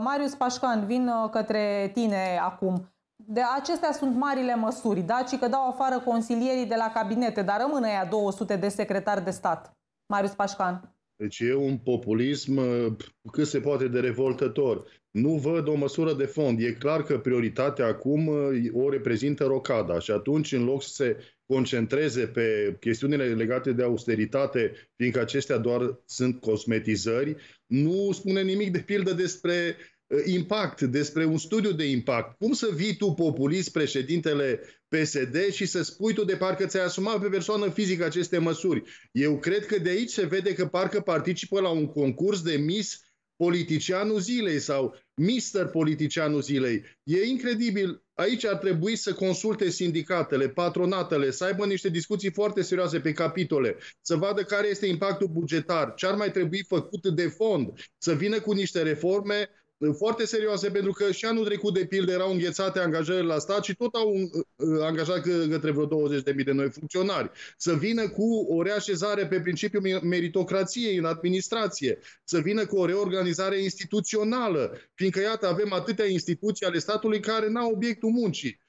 Marius Pașcan, vin uh, către tine acum. De acestea sunt marile măsuri, da? Ci că dau afară consilierii de la cabinete, dar rămână ea 200 de secretari de stat. Marius Pașcan. Deci e un populism uh, cât se poate de revoltător. Nu văd o măsură de fond. E clar că prioritatea acum uh, o reprezintă rocada și atunci în loc să se concentreze pe chestiunile legate de austeritate, fiindcă acestea doar sunt cosmetizări, nu spune nimic de pildă despre uh, Uh, impact, despre un studiu de impact. Cum să vii tu, populist, președintele PSD și să spui tu de parcă ți-ai asumat pe persoană fizică aceste măsuri? Eu cred că de aici se vede că parcă participă la un concurs de Miss politicianul zilei sau mister politicianul zilei. E incredibil. Aici ar trebui să consulte sindicatele, patronatele, să aibă niște discuții foarte serioase pe capitole, să vadă care este impactul bugetar, ce ar mai trebui făcut de fond, să vină cu niște reforme foarte serioase, pentru că și anul trecut, de pildă, erau înghețate angajările la stat și tot au uh, uh, angajat către vreo 20.000 de noi funcționari. Să vină cu o reașezare pe principiul meritocrației în administrație, să vină cu o reorganizare instituțională, fiindcă, iată, avem atâtea instituții ale statului care n-au obiectul muncii.